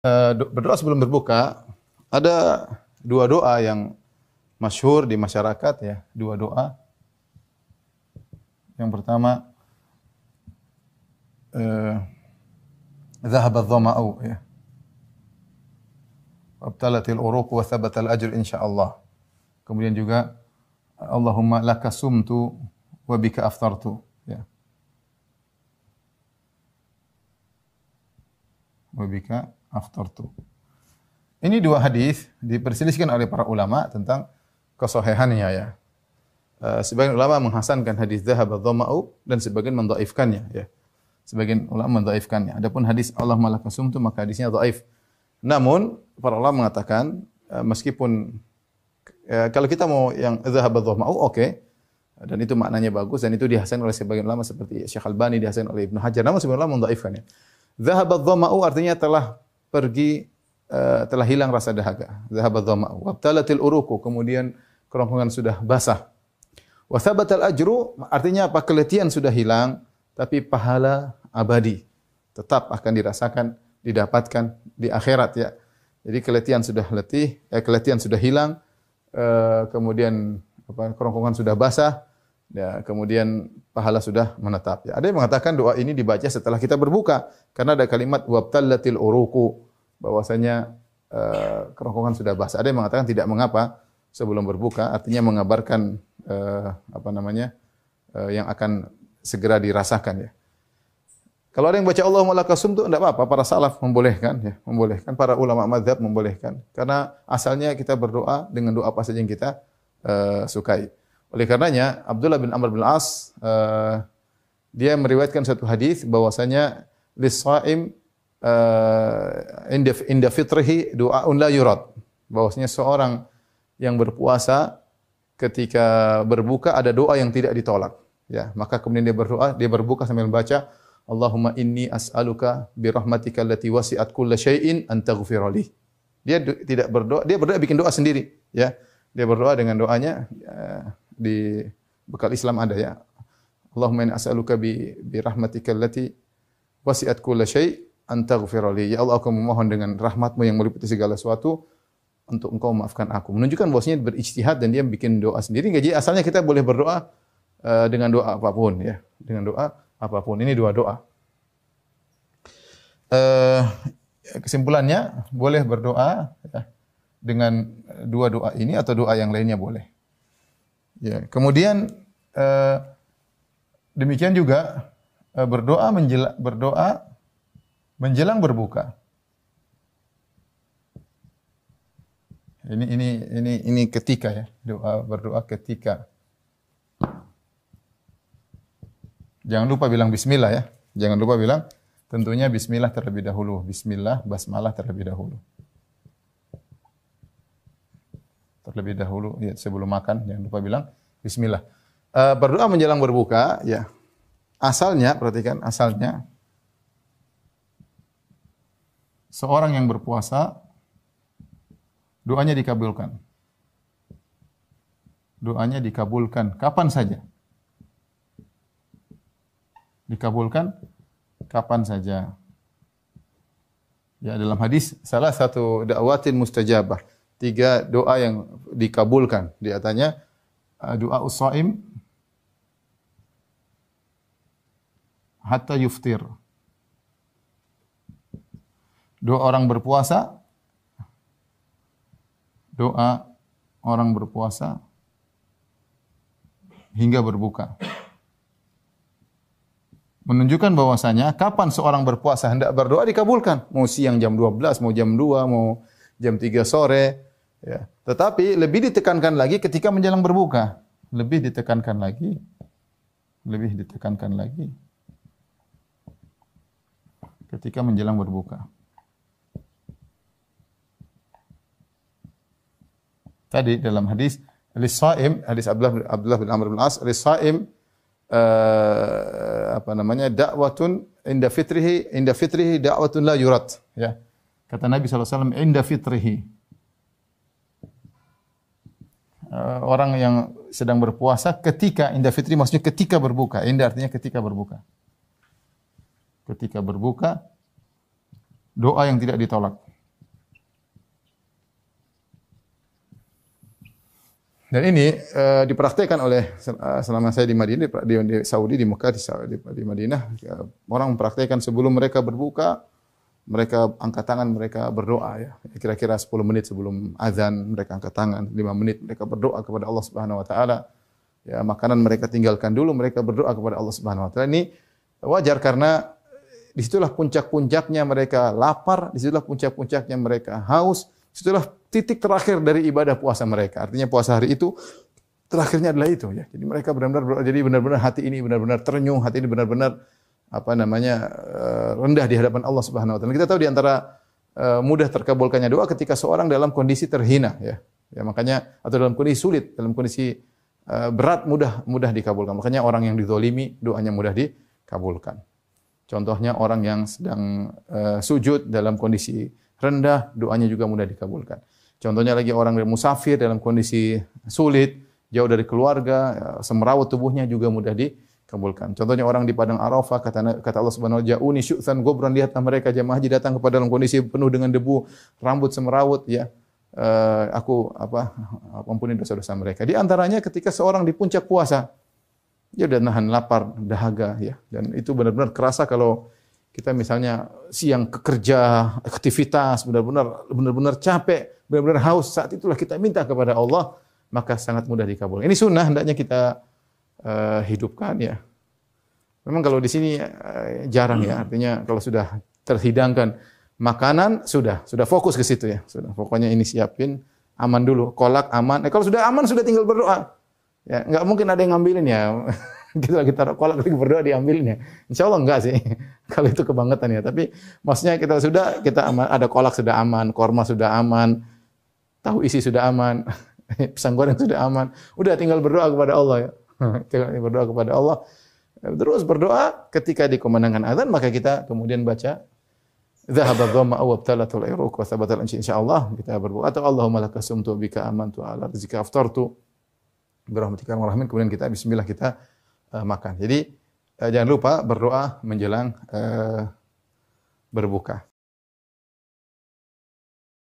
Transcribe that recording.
Eh, berdoa sebelum berbuka ada dua doa yang masyhur di masyarakat ya, dua doa. Yang pertama eh dhahaba dhama'u ya. Wabtalatil uruq wa thabata al-ajr insyaallah. Kemudian juga Allahumma laka sumtu wa bika aftartu ya. Wa bika aftartu. Ini dua hadis diperselisihkan oleh para ulama tentang kesohehannya ya. Eh, sebagian ulama menghasankan hadis dhahaba dhamma'u dan sebagian mendhaifkannya ya. Sebagian ulama mendhaifkannya. Adapun hadis Allah malakasum itu maka hadisnya dhaif. Namun para ulama mengatakan eh, meskipun eh, kalau kita mau yang dhahaba dhamma'u oke. Okay. Dan itu maknanya bagus dan itu dihasankan oleh sebagian ulama seperti Syekh Albani dihasankan oleh Ibnu Hajar. Namun sebagian ulama mendhaifkannya. Dhahaba dhamma'u artinya telah pergi uh, telah hilang rasa dahaga. Zahabat dhama'u. Wabtalatil uruku. Kemudian kerongkongan sudah basah. Wasabat al ajru artinya apa? keletian sudah hilang, tapi pahala abadi tetap akan dirasakan, didapatkan di akhirat ya. Jadi keletian sudah letih, eh, keletian sudah hilang, eh, kemudian apa, kerongkongan sudah basah, Ya, kemudian pahala sudah menetap. Ya, ada yang mengatakan doa ini dibaca setelah kita berbuka karena ada kalimat wabtallatil uruku bahwasanya uh, kerongkongan sudah basah. Ada yang mengatakan tidak mengapa sebelum berbuka artinya mengabarkan uh, apa namanya uh, yang akan segera dirasakan ya. Kalau ada yang baca Allahumma lakasum itu tidak apa-apa. Para salaf membolehkan, ya, membolehkan. Para ulama mazhab membolehkan. Karena asalnya kita berdoa dengan doa apa saja yang kita uh, sukai. Oleh karenanya Abdullah bin Amr bin As uh, eh, dia meriwayatkan satu hadis bahwasanya lisaim uh, eh, inda, fitrihi du'aun la yurad. Bahwasanya seorang yang berpuasa ketika berbuka ada doa yang tidak ditolak. Ya, maka kemudian dia berdoa, dia berbuka sambil membaca Allahumma inni as'aluka bi rahmatika allati wasi'at kulla syai'in an li. Dia tidak berdoa, dia berdoa bikin doa sendiri, ya. Dia berdoa dengan doanya uh, di bekal Islam ada ya. Allahumma inni as'aluka bi, bi rahmatika allati wasi'at kulla syai' an taghfira li. Ya Allah aku memohon dengan rahmatmu yang meliputi segala sesuatu untuk engkau maafkan aku. Menunjukkan bahwasanya berijtihad dan dia bikin doa sendiri. Jadi asalnya kita boleh berdoa uh, dengan doa apapun ya, dengan doa apapun. Ini dua doa. Uh, kesimpulannya boleh berdoa ya, dengan dua doa ini atau doa yang lainnya boleh. Ya, kemudian eh, demikian juga eh, berdoa menjelang berdoa menjelang berbuka. Ini ini ini ini ketika ya, doa berdoa ketika. Jangan lupa bilang bismillah ya. Jangan lupa bilang tentunya bismillah terlebih dahulu, bismillah basmalah terlebih dahulu. terlebih dahulu ya sebelum makan jangan lupa bilang bismillah. Uh, berdoa menjelang berbuka ya. Asalnya perhatikan asalnya seorang yang berpuasa doanya dikabulkan. Doanya dikabulkan kapan saja. Dikabulkan kapan saja. Ya dalam hadis salah satu dakwatin mustajabah tiga doa yang dikabulkan. Di atasnya uh, doa usaim hatta yuftir. Doa orang berpuasa doa orang berpuasa hingga berbuka. Menunjukkan bahwasanya kapan seorang berpuasa hendak berdoa dikabulkan. Mau siang jam 12, mau jam 2, mau jam 3 sore, Ya. Tetapi lebih ditekankan lagi ketika menjelang berbuka. Lebih ditekankan lagi. Lebih ditekankan lagi. Ketika menjelang berbuka. Tadi dalam hadis Lisaim, hadis Abdullah, Abdullah bin Amr bin As, Lisaim uh, eh, apa namanya dakwatun inda fitrihi inda fitrihi dakwatun la yurat ya kata Nabi saw, inda fitrihi Eh, orang yang sedang berpuasa ketika indah fitri maksudnya ketika berbuka. Indah artinya ketika berbuka. Ketika berbuka doa yang tidak ditolak. Dan ini uh, dipraktekkan oleh eh, selama saya di Madinah, di, di Saudi, di Mekah, di, di, di Madinah, uh, orang mempraktekkan sebelum mereka berbuka, mereka angkat tangan, mereka berdoa ya. Kira-kira 10 menit sebelum azan mereka angkat tangan, 5 menit mereka berdoa kepada Allah Subhanahu wa taala. Ya, makanan mereka tinggalkan dulu, mereka berdoa kepada Allah Subhanahu wa taala. Ini wajar karena disitulah puncak-puncaknya mereka lapar, disitulah puncak-puncaknya mereka haus, disitulah titik terakhir dari ibadah puasa mereka. Artinya puasa hari itu terakhirnya adalah itu ya. Jadi mereka benar-benar jadi benar-benar hati ini benar-benar ternyuh, hati ini benar-benar apa namanya eh, rendah di hadapan Allah Subhanahu wa taala. Kita tahu di antara eh, mudah terkabulkannya doa ketika seorang dalam kondisi terhina ya. Ya makanya atau dalam kondisi sulit, dalam kondisi eh, berat mudah mudah dikabulkan. Makanya orang yang didolimi doanya mudah dikabulkan. Contohnya orang yang sedang sujud dalam kondisi rendah doanya juga mudah dikabulkan. Contohnya lagi orang yang musafir dalam kondisi sulit, jauh dari keluarga, semerawut tubuhnya juga mudah dikabulkan kabulkan. Contohnya orang di padang Arafah kata kata Allah Subhanahu wa jauni syu'san berani lihat mereka jemaah haji datang kepada dalam kondisi penuh dengan debu, rambut semerawut ya. Uh, aku apa ampuni dosa-dosa mereka. Di antaranya ketika seorang di puncak puasa dia udah nahan lapar, dahaga ya. Dan itu benar-benar kerasa kalau kita misalnya siang kerja, aktivitas benar-benar benar-benar capek, benar-benar haus, saat itulah kita minta kepada Allah maka sangat mudah dikabulkan. Ini sunnah hendaknya kita uh, hidupkan ya. Memang kalau di sini uh, jarang ya, hmm. artinya kalau sudah terhidangkan makanan sudah sudah fokus ke situ ya. Sudah pokoknya ini siapin aman dulu, kolak aman. Eh kalau sudah aman sudah tinggal berdoa. Ya, nggak mungkin ada yang ngambilin ya. kita lagi taruh kolak lagi berdoa diambilin ya. Insya Allah enggak sih. kalau itu kebangetan ya. Tapi maksudnya kita sudah kita aman, ada kolak sudah aman, korma sudah aman, tahu isi sudah aman, pisang goreng sudah aman. Udah tinggal berdoa kepada Allah ya. Hmm, berdoa kepada Allah. Terus berdoa ketika dikumandangkan azan maka kita kemudian baca Zahaba dhamma wa abtalatul iruq wa thabatal anshi insyaallah kita berdoa atau Allahumma laka sumtu bika amantu ala rizqika aftartu birahmatika rahman kemudian kita bismillah kita uh, makan. Jadi uh, jangan lupa berdoa menjelang uh, berbuka.